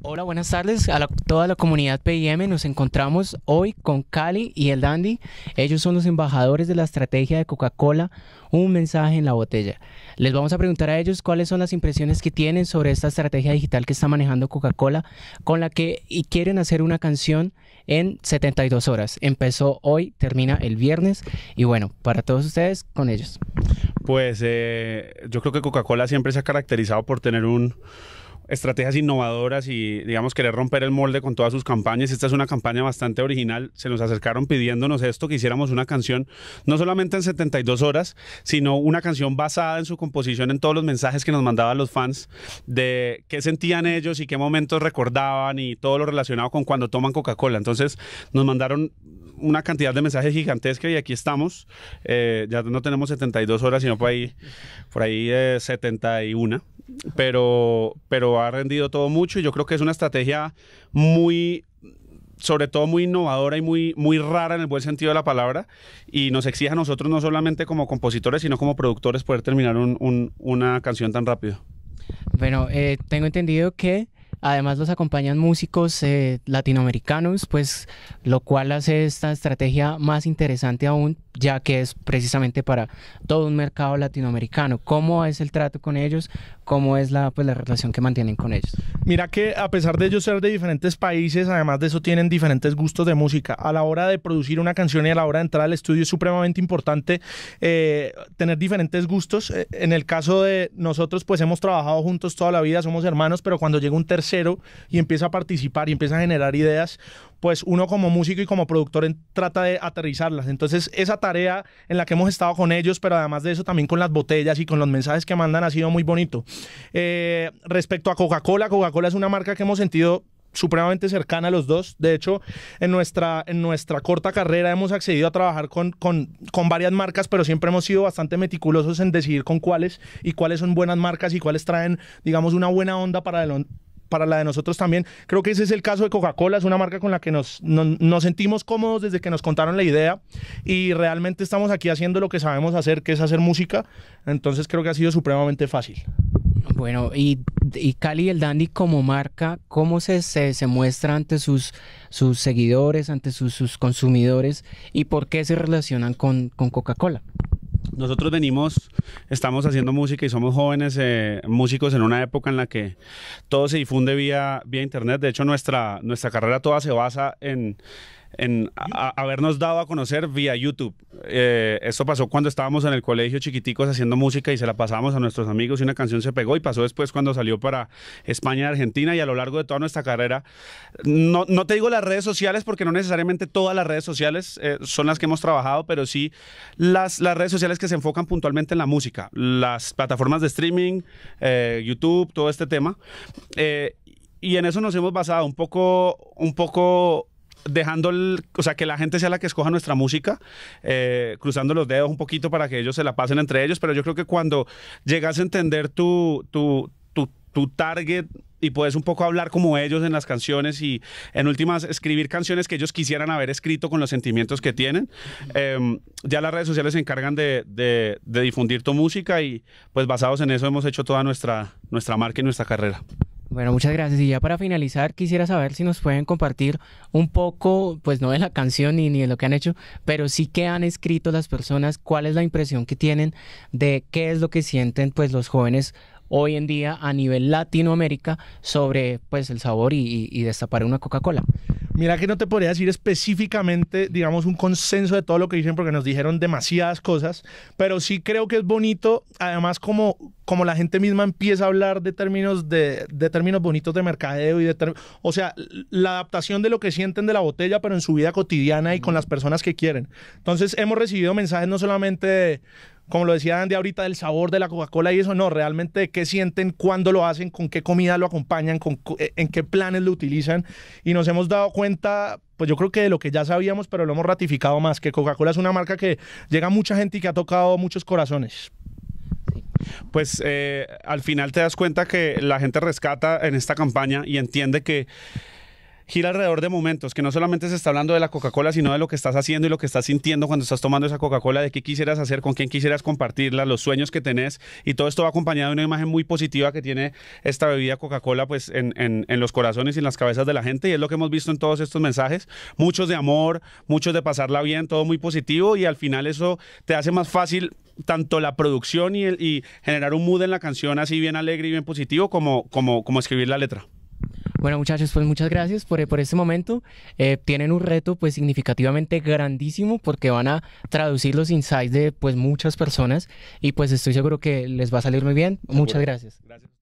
Hola, buenas tardes a toda la comunidad PIM. Nos encontramos hoy con Cali y el Dandy. Ellos son los embajadores de la estrategia de Coca-Cola, un mensaje en la botella. Les vamos a preguntar a ellos cuáles son las impresiones que tienen sobre esta estrategia digital que está manejando Coca-Cola, con la que y quieren hacer una canción en 72 horas. Empezó hoy, termina el viernes. Y bueno, para todos ustedes, con ellos. Pues eh, yo creo que Coca-Cola siempre se ha caracterizado por tener un estrategias innovadoras y, digamos, querer romper el molde con todas sus campañas. Esta es una campaña bastante original. Se nos acercaron pidiéndonos esto, que hiciéramos una canción no solamente en 72 horas, sino una canción basada en su composición, en todos los mensajes que nos mandaban los fans, de qué sentían ellos y qué momentos recordaban y todo lo relacionado con cuando toman Coca-Cola. Entonces nos mandaron una cantidad de mensajes gigantesca y aquí estamos. Eh, ya no tenemos 72 horas, sino por ahí, por ahí 71. Eh, pero, pero ha rendido todo mucho y yo creo que es una estrategia muy sobre todo muy innovadora y muy, muy rara en el buen sentido de la palabra, y nos exige a nosotros no solamente como compositores, sino como productores poder terminar una canción tan rápido. Bueno, eh, tengo entendido que Además los acompañan músicos eh, latinoamericanos, pues lo cual hace esta estrategia más interesante aún ya que es precisamente para todo un mercado latinoamericano. ¿Cómo es el trato con ellos? ¿Cómo es la, pues, la relación que mantienen con ellos? Mira que a pesar de ellos ser de diferentes países, además de eso tienen diferentes gustos de música. A la hora de producir una canción y a la hora de entrar al estudio es supremamente importante eh, tener diferentes gustos. Eh, en el caso de nosotros, pues hemos trabajado juntos toda la vida, somos hermanos, pero cuando llega un tercero y empieza a participar y empieza a generar ideas, pues uno como músico y como productor trata de aterrizarlas. Entonces esa tarea en la que hemos estado con ellos, pero además de eso también con las botellas y con los mensajes que mandan ha sido muy bonito. Eh, respecto a Coca-Cola, Coca-Cola es una marca que hemos sentido supremamente cercana a los dos. De hecho, en nuestra, en nuestra corta carrera hemos accedido a trabajar con, con, con, varias marcas, pero siempre hemos sido bastante meticulosos en decidir con cuáles y cuáles son buenas marcas y cuáles traen, digamos, una buena onda para, el, para la de nosotros también. Creo que ese es el caso de Coca-Cola, es una marca con la que nos, sentimos cómodos desde que nos contaron la idea y realmente estamos aquí haciendo lo que sabemos hacer, que es hacer música. Entonces creo que ha sido supremamente fácil. Bueno, y, y Cali el Dandy como marca, ¿cómo se, muestra ante sus, sus seguidores, ante sus, consumidores y por qué se relacionan con, con Coca-Cola? Nosotros venimos, estamos haciendo música y somos jóvenes eh, músicos en una época en la que todo se difunde vía, vía internet. De hecho, nuestra, nuestra carrera toda se basa en en habernos dado a conocer vía YouTube. Eh, esto pasó cuando estábamos en el colegio chiquiticos haciendo música y se la pasábamos a nuestros amigos y una canción se pegó y pasó después cuando salió para España y Argentina y a lo largo de toda nuestra carrera. No, no te digo las redes sociales porque no necesariamente todas las redes sociales eh, son las que hemos trabajado, pero sí las, las redes sociales que se enfocan puntualmente en la música, las plataformas de streaming, eh, YouTube, todo este tema. y en eso nos hemos basado un poco, un poco dejando el, o sea, que la gente sea la que escoja nuestra música, eh, cruzando los dedos un poquito para que ellos se la pasen entre ellos, pero yo creo que cuando llegas a entender tu, tu, target y puedes un poco hablar como ellos en las canciones y en últimas escribir canciones que ellos quisieran haber escrito con los sentimientos que tienen. Em, ya las redes sociales se encargan de, de, difundir tu música y pues basados en eso hemos hecho toda nuestra, nuestra marca y nuestra carrera. Bueno, muchas gracias. Y ya para finalizar, quisiera saber si nos pueden compartir un poco, pues no de la canción ni, ni de lo que han hecho, pero sí que han escrito las personas, cuál es la impresión que tienen de qué es lo que sienten pues los jóvenes hoy en día a nivel Latinoamérica sobre pues el sabor y, y, y destapar una Coca-Cola. Mira que no te podría decir específicamente, digamos, un consenso de todo lo que dicen porque nos dijeron demasiadas cosas, pero sí creo que es bonito, además como, como la gente misma empieza a hablar de términos, de, términos bonitos de mercadeo y de... o sea, la adaptación de lo que sienten de la botella, pero en su vida cotidiana y con las personas que quieren. Entonces hemos recibido mensajes no solamente de como lo decía Andy ahorita, del sabor de la Coca-Cola y eso, no, realmente qué sienten, cuándo lo hacen, con qué comida lo acompañan, eh, en qué planes lo utilizan. Y nos hemos dado cuenta, pues yo creo que de lo que ya sabíamos, pero lo hemos ratificado más, que Coca-Cola es una marca que llega a mucha gente y que ha tocado muchos corazones. Pues eh, al final te das cuenta que la gente rescata en esta campaña y entiende que gira alrededor de momentos, que no solamente se está hablando de la Coca-Cola, sino de lo que estás haciendo y lo que estás sintiendo cuando estás tomando esa Coca-Cola, de qué quisieras hacer, con quién quisieras compartirla, los sueños que tenés. Y todo esto va acompañado de una imagen muy positiva que tiene esta bebida Coca-Cola pues, en, los corazones y en las cabezas de la gente. Y es lo que hemos visto en todos estos mensajes. Muchos de amor, muchos de pasarla bien, todo muy positivo. Y al final eso te hace más fácil tanto la producción y, generar un mood en la canción así bien alegre y bien positivo como, como, como escribir la letra. Bueno, muchachos, pues muchas gracias por, eh, por este momento. Eh, tienen un reto pues significativamente grandísimo porque van a traducir los insights de pues muchas personas y pues estoy seguro que les va a salir muy bien. Muchas Gracias.